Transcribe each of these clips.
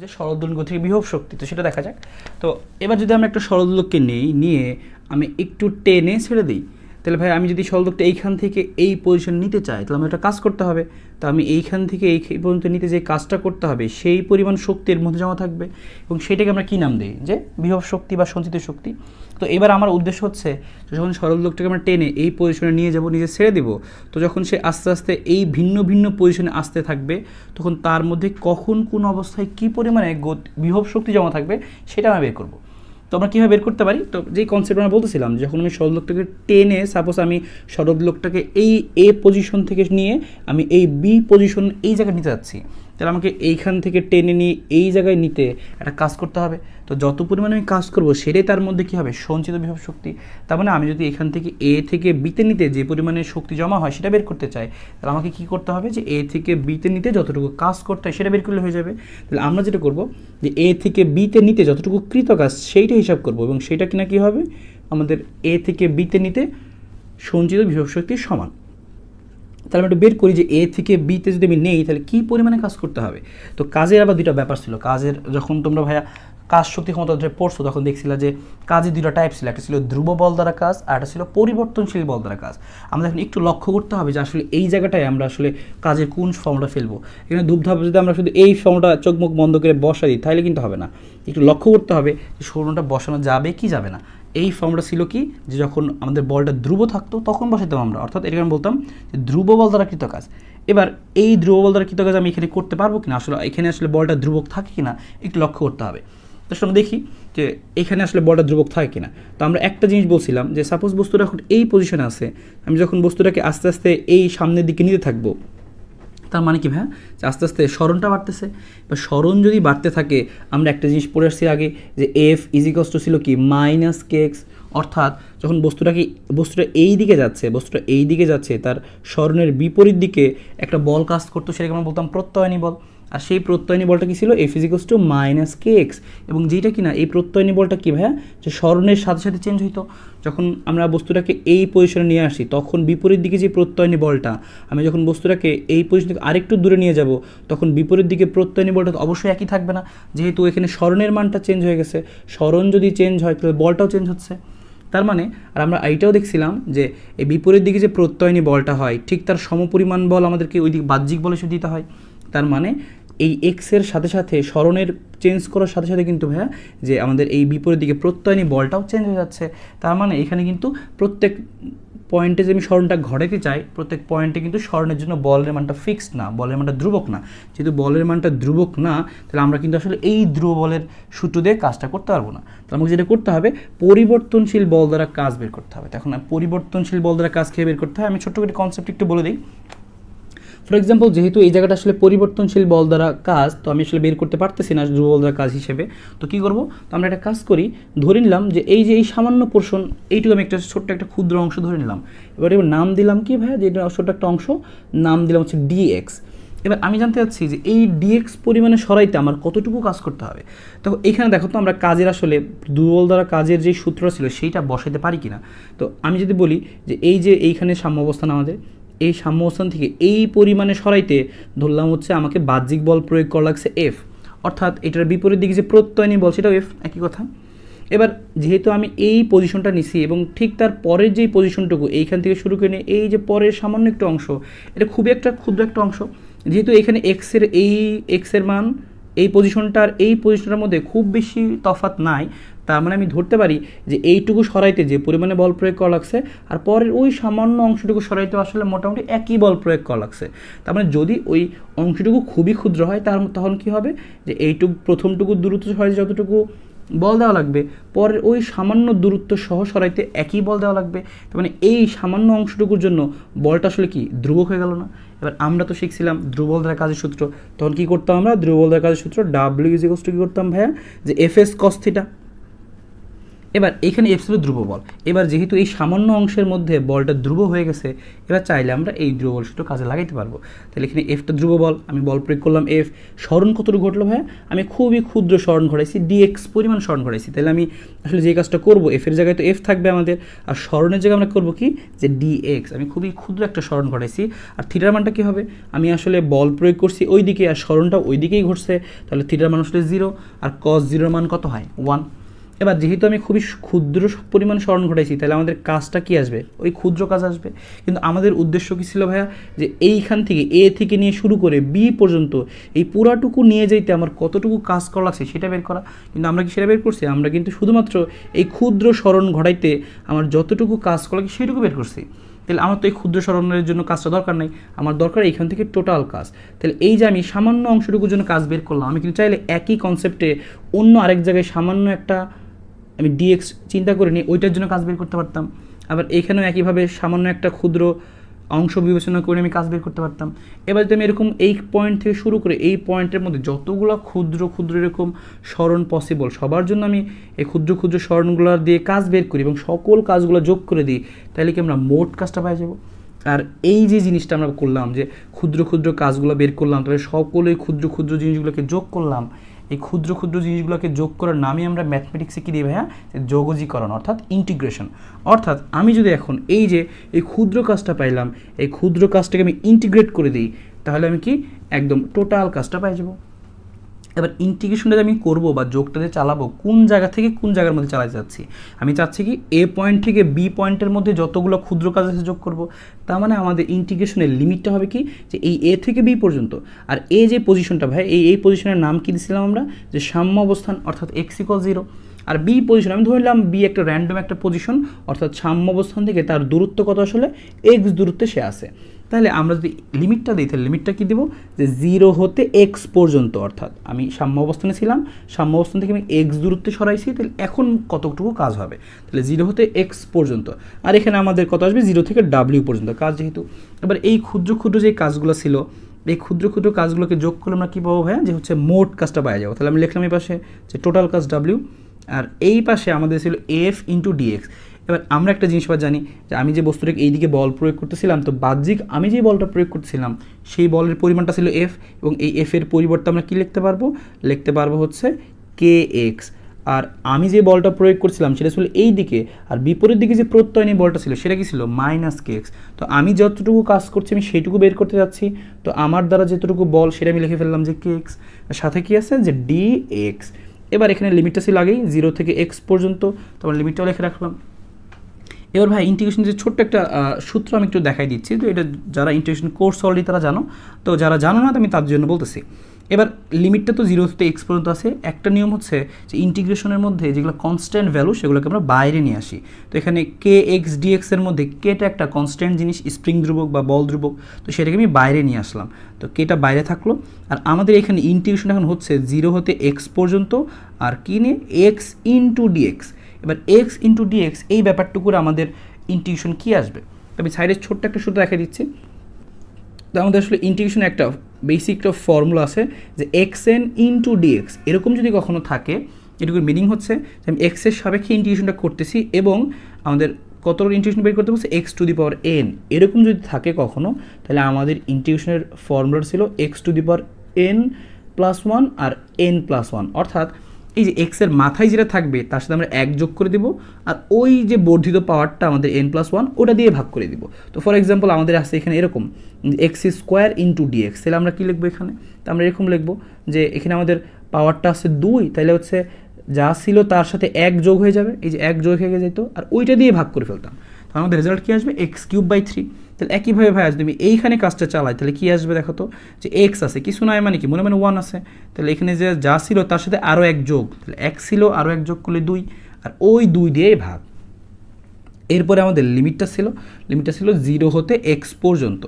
যে সরদুল গতির বিভব শক্তি তো সেটা দেখা যাক তো এবার যদি আমরা একটা সরল নিই নিয়ে আমি একটু টেনে ছেড়ে দিই তাহলে ভাই আমি যদি সলদকটা এইখান থেকে এই পজিশন নিতে চাই তাহলে আমার একটা কাজ করতে হবে তো আমি এইখান থেকে এই পর্যন্ত নিতে যে কাজটা করতে হবে সেই পরিমাণ শক্তির মধ্যে জমা থাকবে এবং সেটাকে আমরা কী নাম দিই যে বৃহৎ শক্তি বা সঞ্চিত শক্তি তো এবার আমার উদ্দেশ্য হচ্ছে যখন সরল লোকটাকে আমরা টেনে এই পজিশনে নিয়ে যাব নিজে ছেড়ে দেব তো যখন সে আস্তে আস্তে এই ভিন্ন ভিন্ন পজিশনে আসতে থাকবে তখন তার মধ্যে কখন কোন অবস্থায় কী পরিমাণে গত বৃহৎ শক্তি জমা থাকবে সেটা আমরা বের করবো তো আমরা কীভাবে বের করতে পারি তো যেই কনসেপ্ট আমরা বলতেছিলাম যখন আমি লোকটাকে টেনে সাপোজ আমি লোকটাকে এই এ পজিশন থেকে নিয়ে আমি এই বি পজিশন এই জায়গায় নিতে যাচ্ছি তাহলে আমাকে এইখান থেকে টেনে নিয়ে এই জায়গায় নিতে একটা কাজ করতে হবে তো যত পরিমাণে আমি কাজ করব সেটাই তার মধ্যে কী হবে সঞ্চিত বিভব শক্তি তার মানে আমি যদি এখান থেকে এ থেকে বিতে নিতে যে পরিমাণে শক্তি জমা হয় সেটা বের করতে চাই তাহলে আমাকে কি করতে হবে যে এ থেকে বিতে নিতে যতটুকু কাজ করতে হয় সেটা বের করলে হয়ে যাবে তাহলে আমরা যেটা করব যে এ থেকে বিতে নিতে যতটুকু কৃত কাজ সেইটা হিসাব করব এবং সেটা কিনা কী হবে আমাদের এ থেকে বিতে নিতে সঞ্চিত বিভব শক্তির সমান তাহলে আমি একটু বের করি যে এ থেকে বিতে যদি আমি নেই তাহলে কী পরিমাণে কাজ করতে হবে তো কাজের আবার দুটা ব্যাপার ছিল কাজের যখন তোমরা ভাইয়া কাজ শক্তি ক্ষমতা যে পড়ছো তখন দেখছিল যে কাজে দুইটা টাইপ ছিল একটা ছিল ধ্রুব বল দ্বারা কাজ আর একটা ছিল পরিবর্তনশীল বল দ্বারা কাজ আমাদের এখন একটু লক্ষ্য করতে হবে যে আসলে এই জায়গাটায় আমরা আসলে কাজের কোন ফর্মটা ফেলবো এখানে ধূপধাপে যদি আমরা শুধু এই ফর্মটা চোখমুখ বন্ধ করে বসা দিই তাহলে কিন্তু হবে না একটু লক্ষ্য করতে হবে যে সৌরণটা বসানো যাবে কি যাবে না এই ফর্মটা ছিল কি যে যখন আমাদের বলটা ধ্রুব থাকতো তখন বসাতাম আমরা অর্থাৎ এর কারণে বলতাম যে ধ্রুব বল দ্বারা কৃত কাজ এবার এই ধ্রুব বল দ্বারা কৃত কাজ আমি এখানে করতে পারবো কিনা আসলে এখানে আসলে বলটা ধ্রুবক থাকে কিনা একটু লক্ষ্য করতে হবে তার আমরা দেখি যে এখানে আসলে বর্ডার ধ্রুবক থাকে কিনা তো আমরা একটা জিনিস বলছিলাম যে সাপোজ বস্তুটা এখন এই পজিশনে আছে আমি যখন বস্তুটাকে আস্তে আস্তে এই সামনের দিকে নিতে থাকবো তার মানে কি ভাই যে আস্তে আস্তে স্মরণটা বাড়তেছে বা স্মরণ যদি বাড়তে থাকে আমরা একটা জিনিস পড়ে আসছি আগে যে এফ ইজি টু ছিল কি মাইনাস কেক্স অর্থাৎ যখন বস্তুটাকে বস্তুটা এই দিকে যাচ্ছে বস্তুটা এই দিকে যাচ্ছে তার স্মরণের বিপরীত দিকে একটা বল কাজ করতো সেটাকে আমরা বলতাম প্রত্যয়নী বল আর সেই প্রত্যয় নিবলটা কি ছিল এফ ইজিকস টু মাইনাস কে এক্স এবং যেটা কিনা এই প্রত্যয় নিবলটা কী ভাইয়া যে স্মরণের সাথে সাথে চেঞ্জ হইতো যখন আমরা বস্তুটাকে এই পজিশনে নিয়ে আসি তখন বিপরীত দিকে যে প্রত্যয় নিবলটা আমি যখন বস্তুটাকে এই পজিশন থেকে আরেকটু দূরে নিয়ে যাব তখন বিপরীত দিকে প্রত্যয় নিবলটা তো অবশ্যই একই থাকবে না যেহেতু এখানে স্মরণের মানটা চেঞ্জ হয়ে গেছে স্মরণ যদি চেঞ্জ হয় তাহলে বলটাও চেঞ্জ হচ্ছে তার মানে আর আমরা এইটাও দেখছিলাম যে এই বিপরীত দিকে যে প্রত্যয়নী বলটা হয় ঠিক তার সমপরিমাণ বল আমাদেরকে ওই দিকে বাহ্যিক বলে হিসেবে দিতে হয় তার মানে এই এক্সের সাথে সাথে স্মরণের চেঞ্জ করার সাথে সাথে কিন্তু ভাইয়া যে আমাদের এই বিপরীত দিকে প্রত্যয়নী বলটাও চেঞ্জ হয়ে যাচ্ছে তার মানে এখানে কিন্তু প্রত্যেক পয়েন্টে যে আমি স্মরণটা ঘটাতে চাই প্রত্যেক পয়েন্টে কিন্তু স্মরণের জন্য বলের মানটা ফিক্সড না বলের মানটা ধ্রুবক না যেহেতু বলের মানটা ধ্রুবক না তাহলে আমরা কিন্তু আসলে এই ধ্রুব বলের সূত্র দিয়ে কাজটা করতে পারবো না তো আমাকে যেটা করতে হবে পরিবর্তনশীল বল দ্বারা কাজ বের করতে হবে তখন পরিবর্তনশীল বল দ্বারা কাজ খেয়ে বের করতে হবে আমি ছোট্ট করে কনসেপ্ট একটু বলে দিই ফর এক্সাম্পল যেহেতু এই জায়গাটা আসলে পরিবর্তনশীল বল দ্বারা কাজ তো আমি আসলে বের করতে পারতেছি না ধ্রুব বল দ্বারা কাজ হিসেবে তো কী করবো তো আমরা একটা কাজ করি ধরে নিলাম যে এই যে এই সামান্য পোর্শন এইটুকু আমি একটা ছোট্ট একটা ক্ষুদ্র অংশ ধরে নিলাম এবার এবার নাম দিলাম কি ভাইয়া এটা ছোট্ট একটা অংশ নাম দিলাম হচ্ছে ডিএক্স এবার আমি জানতে চাচ্ছি যে এই ডিএক্স পরিমাণে সরাইতে আমার কতটুকু কাজ করতে হবে তো এখানে দেখো তো আমরা কাজের আসলে দুর্বল দ্বারা কাজের যে সূত্র ছিল সেইটা বসাতে পারি কিনা তো আমি যদি বলি যে এই যে এইখানে সাম্য অবস্থান আমাদের এই সাম্য অবস্থান থেকে এই পরিমাণে সরাইতে ধরলাম হচ্ছে আমাকে বাহ্যিক বল প্রয়োগ করা লাগছে এফ অর্থাৎ এটার বিপরীত দিকে যে নিয়ে বল সেটাও এফ একই কথা এবার যেহেতু আমি এই পজিশনটা নিছি এবং ঠিক তার পরের যেই পজিশনটুকু এইখান থেকে শুরু করে নিয়ে এই যে পরের সামান্য একটা অংশ এটা খুবই একটা ক্ষুদ্র একটা অংশ যেহেতু এখানে এক্সের এই এক্সের মান এই পজিশনটার এই পজিশনটার মধ্যে খুব বেশি তফাত নাই তার মানে আমি ধরতে পারি যে এইটুকু সরাইতে যে পরিমাণে বল প্রয়োগ করা লাগছে আর পরের ওই সামান্য অংশটুকু সরাইতে আসলে মোটামুটি একই বল প্রয়োগ করা লাগছে তার মানে যদি ওই অংশটুকু খুবই ক্ষুদ্র হয় তার তখন কি হবে যে এইটুকু প্রথমটুকু দূরত্ব সরাইতে যতটুকু বল দেওয়া লাগবে পরের ওই সামান্য দূরত্ব সহ সরাইতে একই বল দেওয়া লাগবে তার মানে এই সামান্য অংশটুকুর জন্য বলটা আসলে কি ধ্রুবক হয়ে গেল না এবার আমরা তো শিখছিলাম ধ্রুবল দ্বারা কাজের সূত্র তখন কী করতাম আমরা ধ্রুবল দ্বারা কাজের সূত্র ডাব্লিউ ইজিকোস্ট কী করতাম ভাইয়া যে এফ এস কস্থিটা এবার এখানে এফ ছিল ধ্রুব বল এবার যেহেতু এই সামান্য অংশের মধ্যে বলটা ধ্রুব হয়ে গেছে এবার চাইলে আমরা এই ধ্রুব বল সেটা কাজে লাগাইতে পারবো তাহলে এখানে এফটা ধ্রুব বল আমি বল প্রয়োগ করলাম এফ স্মরণ কতটুকু ঘটলো ভাই আমি খুবই ক্ষুদ্র স্মরণ ঘটাইছি ডিএক্স পরিমাণ স্মরণ ঘটাইছি তাহলে আমি আসলে যে কাজটা করব এফের জায়গায় তো এফ থাকবে আমাদের আর স্মরণের জায়গায় আমরা করব কি যে ডিএক্স আমি খুবই ক্ষুদ্র একটা স্মরণ ঘটাইছি আর থিটার মানটা কী হবে আমি আসলে বল প্রয়োগ করছি ওই দিকে আর স্মরণটা ওই দিকেই ঘটছে তাহলে থিটার মান আসলে জিরো আর কস জিরোর মান কত হয় ওয়ান এবার যেহেতু আমি খুবই ক্ষুদ্র পরিমাণ স্মরণ ঘটাইছি তাহলে আমাদের কাজটা কি আসবে ওই ক্ষুদ্র কাজ আসবে কিন্তু আমাদের উদ্দেশ্য কী ছিল ভাইয়া যে এইখান থেকে এ থেকে নিয়ে শুরু করে বি পর্যন্ত এই পুরাটুকু নিয়ে যেতে আমার কতটুকু কাজ করা আছে সেটা বের করা কিন্তু আমরা কি সেটা বের করছি আমরা কিন্তু শুধুমাত্র এই ক্ষুদ্র স্মরণ ঘটাইতে আমার যতটুকু কাজ করা সেটুকু বের করছি তাহলে আমার তো এই ক্ষুদ্র স্মরণের জন্য কাজটা দরকার নেই আমার দরকার এইখান থেকে টোটাল কাজ তাহলে এই যে আমি সামান্য অংশটুকুর জন্য কাজ বের করলাম আমি কিন্তু চাইলে একই কনসেপ্টে অন্য আরেক জায়গায় সামান্য একটা আমি ডিএক্স চিন্তা করে নিই ওইটার জন্য কাজ বের করতে পারতাম আবার এখানেও একইভাবে সামান্য একটা ক্ষুদ্র অংশ বিবেচনা করে আমি কাজ বের করতে পারতাম এবার যদি আমি এরকম এই পয়েন্ট থেকে শুরু করে এই পয়েন্টের মধ্যে যতগুলো ক্ষুদ্র ক্ষুদ্র এরকম স্মরণ পসিবল সবার জন্য আমি এই ক্ষুদ্র ক্ষুদ্র স্মরণগুলো দিয়ে কাজ বের করি এবং সকল কাজগুলো যোগ করে দিই তাহলে কি আমরা মোট কাজটা পাই যাবো আর এই যে জিনিসটা আমরা করলাম যে ক্ষুদ্র ক্ষুদ্র কাজগুলো বের করলাম তাহলে সকল এই ক্ষুদ্র ক্ষুদ্র জিনিসগুলোকে যোগ করলাম এই ক্ষুদ্র ক্ষুদ্র জিনিসগুলোকে যোগ করার নামে আমরা ম্যাথমেটিক্সে কী দিই ভাইয়া যোগজীকরণ অর্থাৎ ইন্টিগ্রেশন অর্থাৎ আমি যদি এখন এই যে এই ক্ষুদ্র কাজটা পাইলাম এই ক্ষুদ্র কাজটাকে আমি ইন্টিগ্রেট করে দিই তাহলে আমি কি একদম টোটাল কাজটা পাই যাবো এবার ইন্টিগ্রেশনটা যে আমি করবো বা যোগটা যে চালাবো কোন জায়গা থেকে কোন জায়গার মধ্যে চালাতে যাচ্ছি আমি চাচ্ছি কি এ পয়েন্ট থেকে বি পয়েন্টের মধ্যে যতগুলো ক্ষুদ্র কাজ আছে যোগ করবো তার মানে আমাদের ইন্টিগ্রেশনের লিমিটটা হবে কি যে এই এ থেকে বি পর্যন্ত আর এ যে পজিশনটা ভাই এই এই পজিশনের নাম কি দিয়েছিলাম আমরা যে সাম্য অবস্থান অর্থাৎ এক্স ইকল জিরো আর বি পজিশন আমি ধরলাম বি একটা র্যান্ডম একটা পজিশন অর্থাৎ সাম্য অবস্থান থেকে তার দূরত্ব কত আসলে এক্স দূরত্বে সে আসে তাহলে আমরা যদি লিমিটটা দিই তাহলে লিমিটটা কী দেবো যে জিরো হতে এক্স পর্যন্ত অর্থাৎ আমি সাম্য অবস্থানে ছিলাম সাম্য অবস্থান থেকে আমি এক্স দূরত্বে সরাইছি তাহলে এখন কতটুকু কাজ হবে তাহলে জিরো হতে এক্স পর্যন্ত আর এখানে আমাদের কত আসবে জিরো থেকে ডাব্লিউ পর্যন্ত কাজ যেহেতু এবার এই ক্ষুদ্র ক্ষুদ্র যে কাজগুলো ছিল এই ক্ষুদ্র ক্ষুদ্র কাজগুলোকে যোগ করলে আমরা কী পাবো ভাইয়া যে হচ্ছে মোট কাজটা পাওয়া যাবো তাহলে আমি লিখলাম এই পাশে যে টোটাল কাজ ডাব্লিউ আর এই পাশে আমাদের ছিল এফ ইন্টু ডিএক্স এবার আমরা একটা জিনিস আবার জানি যে আমি যে বস্তুটাকে এইদিকে বল প্রয়োগ করতেছিলাম তো বাহ্যিক আমি যে বলটা প্রয়োগ করতেছিলাম সেই বলের পরিমাণটা ছিল এফ এবং এই এফের পরিবর্তে আমরা কী লিখতে পারবো লিখতে পারবো হচ্ছে কে এক্স আর আমি যে বলটা প্রয়োগ করছিলাম সেটা ছিল এই দিকে আর বিপরীত দিকে যে প্রত্যয় নিয়ে বলটা ছিল সেটা কি ছিল মাইনাস কেক্স তো আমি যতটুকু কাজ করছি আমি সেইটুকু বের করতে যাচ্ছি তো আমার দ্বারা যতটুকু বল সেটা আমি লিখে ফেললাম যে কেক্স সাথে কি আছে যে ডি এক্স এবার এখানে লিমিটটা ছিল আগেই জিরো থেকে এক্স পর্যন্ত তো আমার লিমিটটাও লিখে রাখলাম এবার ভাই ইন্টিগ্রেশন যে ছোট্ট একটা সূত্র আমি একটু দেখাই দিচ্ছি তো এটা যারা ইন্টিগ্রেশন কোর্স অলরেডি তারা জানো তো যারা জানো না আমি তার জন্য বলতেছি এবার লিমিটটা তো জিরো থেকে এক্স পর্যন্ত আছে একটা নিয়ম হচ্ছে যে ইন্টিগ্রেশনের মধ্যে যেগুলো কনস্ট্যান্ট ভ্যালু সেগুলোকে আমরা বাইরে নিয়ে আসি তো এখানে কে এক্স ডি এক্সের মধ্যে কেটা একটা কনস্ট্যান্ট জিনিস স্প্রিং ধ্রুবক বা বল ধ্রুবক তো সেটাকে আমি বাইরে নিয়ে আসলাম তো কেটা বাইরে থাকলো আর আমাদের এখানে ইন্টিগ্রেশন এখন হচ্ছে জিরো হতে এক্স পর্যন্ত আর কিনে এক্স ইন্টু ডিএক্স এবার এক্স ইন্টু ডিএক্স এই ব্যাপারটুকুর আমাদের ইন্টিউশন কী আসবে আমি সাইডের ছোট্ট একটা সূত্র দেখা দিচ্ছি তো আমাদের আসলে ইন্টিউশন একটা বেসিক একটা ফর্মুলা আছে যে এক্স এন ইন্টু ডিএক্স এরকম যদি কখনো থাকে এটুকুর মিনিং হচ্ছে যে আমি এক্সের সাপেক্ষে ইন্টিউশনটা করতেছি এবং আমাদের কত ইন্টিউশন বের করতে বলছে X to the power N এরকম যদি থাকে কখনো তাহলে আমাদের ইন্টিউশনের ফর্মুলা ছিল X to the power N plus one আর এন প্লাস ওয়ান অর্থাৎ এই যে এক্সের মাথায় যেটা থাকবে তার সাথে আমরা এক যোগ করে দেব আর ওই যে বর্ধিত পাওয়ারটা আমাদের এন প্লাস ওয়ান ওটা দিয়ে ভাগ করে দিব তো ফর এক্সাম্পল আমাদের আছে এখানে এরকম এক্স স্কোয়ার ইন্টু ডিএক্স তাহলে আমরা কী লিখবো এখানে তা আমরা এরকম লিখবো যে এখানে আমাদের পাওয়ারটা আছে দুই তাহলে হচ্ছে যা ছিল তার সাথে এক যোগ হয়ে যাবে এই যে এক যোগ হয়ে যেত আর ওইটা দিয়ে ভাগ করে ফেলতাম তাহলে আমাদের রেজাল্ট কী আসবে এক্স কিউব বাই থ্রি তাহলে একইভাবে ভাই যদি আমি এইখানে কাজটা চালাই তাহলে কী আসবে দেখো তো যে এক্স আছে কিছু নয় মানে কি মনে মানে ওয়ান আছে তাহলে এখানে যে যা ছিল তার সাথে আরও এক যোগ তাহলে এক ছিল আরও এক যোগ করলে দুই আর ওই দুই দিয়ে ভাগ এরপরে আমাদের লিমিটটা ছিল লিমিটটা ছিল জিরো হতে এক্স পর্যন্ত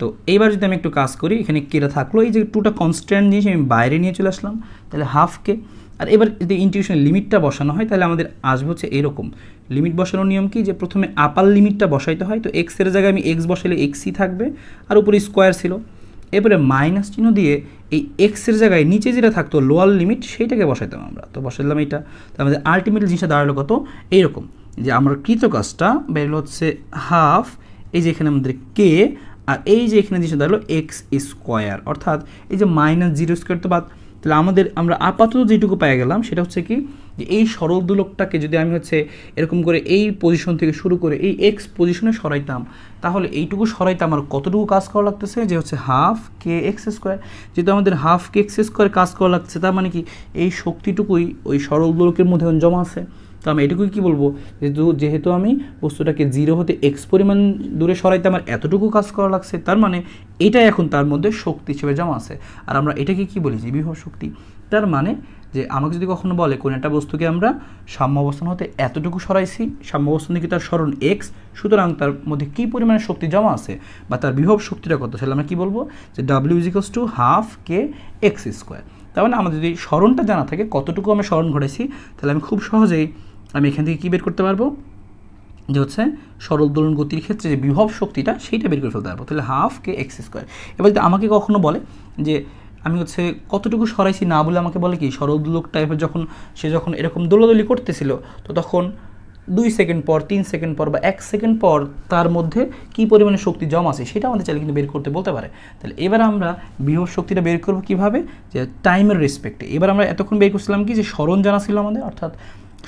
তো এইবার যদি আমি একটু কাজ করি এখানে কেটা থাকলো এই যে টুটা কনস্ট্যান্ট জিনিস আমি বাইরে নিয়ে চলে আসলাম তাহলে হাফকে আর এবার যদি ইনটিউশনের লিমিটটা বসানো হয় তাহলে আমাদের আসবে হচ্ছে এরকম লিমিট বসানোর নিয়ম কি যে প্রথমে আপার লিমিটটা বসাইতে হয় তো এক্সের জায়গায় আমি এক্স বসাইলে এক্সই থাকবে আর উপরে স্কোয়ার ছিল এরপরে মাইনাস চিহ্ন দিয়ে এই এক্সের জায়গায় নিচে যেটা থাকতো লোয়ার লিমিট সেইটাকে বসাইতাম আমরা তো বসাইলাম এইটা তো আমাদের আলটিমেটলি জিনিসটা দাঁড়ালো কত এইরকম যে আমার কৃত কাজটা বেরোলো হচ্ছে হাফ এই যে এখানে আমাদের কে আর এই যে এখানে জিনিসটা দাঁড়ালো এক্স স্কোয়ার অর্থাৎ এই যে মাইনাস জিরো স্কোয়ার তো বাদ তাহলে আমাদের আমরা আপাতত যেটুকু পাই গেলাম সেটা হচ্ছে কি যে এই সরল দুলকটাকে যদি আমি হচ্ছে এরকম করে এই পজিশন থেকে শুরু করে এই এক্স পজিশনে সরাইতাম তাহলে এইটুকু সরাইতে আমার কতটুকু কাজ করা লাগতেছে যে হচ্ছে হাফ কে এক্স স্কোয়ার যেহেতু আমাদের হাফ কে এক্স স্কোয়ার কাজ করা লাগছে তার মানে কি এই শক্তিটুকুই ওই সরল দুলকের মধ্যে জমা আছে তো আমি এটুকুই কি বলবো যেহেতু যেহেতু আমি বস্তুটাকে জিরো হতে এক্স পরিমাণ দূরে সরাইতে আমার এতটুকু কাজ করা লাগছে তার মানে এটা এখন তার মধ্যে শক্তি হিসেবে জমা আছে আর আমরা এটাকে কি বলি যে বিভব শক্তি তার মানে যে আমাকে যদি কখনো বলে কোনো একটা বস্তুকে আমরা সাম্য অবস্থান হতে এতটুকু সরাইছি সাম্য অবস্থান থেকে তার স্মরণ এক্স সুতরাং তার মধ্যে কী পরিমাণে শক্তি জমা আছে বা তার বিভব শক্তিটা কত সেটা আমরা কী বলবো যে ডাব্লিউ ইজিকস to half K X square তার মানে আমাদের যদি স্মরণটা জানা থাকে কতটুকু আমি স্মরণ ঘটেছি তাহলে আমি খুব সহজেই আমি এখান থেকে কী বের করতে পারবো যে হচ্ছে সরল দোলন গতির ক্ষেত্রে যে বিভব শক্তিটা সেইটা বের করে ফেলতে পারবো তাহলে হাফ কে এক্স স্কোয়ার এবার যদি আমাকে কখনো বলে যে আমি হচ্ছে কতটুকু সরাইছি না বলে আমাকে বলে কি সরল দোলক টাইপের যখন সে যখন এরকম দোলাদলি করতেছিল তো তখন দুই সেকেন্ড পর তিন সেকেন্ড পর বা এক সেকেন্ড পর তার মধ্যে কি পরিমাণে শক্তি জমা আছে সেটা আমাদের চাইলে কিন্তু বের করতে বলতে পারে তাহলে এবার আমরা বৃহৎ শক্তিটা বের করবো কীভাবে যে টাইমের রেসপেক্টে এবার আমরা এতক্ষণ বের করছিলাম কি যে স্মরণ জানা ছিল আমাদের অর্থাৎ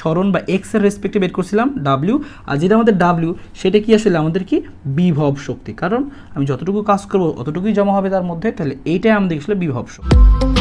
স্মরণ বা এক্স এর রেসপেক্টে বের করছিলাম ডাব্লিউ আর যেটা আমাদের ডাব্লিউ সেটা কি আসলে আমাদের কি বিভব শক্তি কারণ আমি যতটুকু কাজ করব অতটুকুই জমা হবে তার মধ্যে তাহলে এইটাই আমাদের আসলে বিভব শক্তি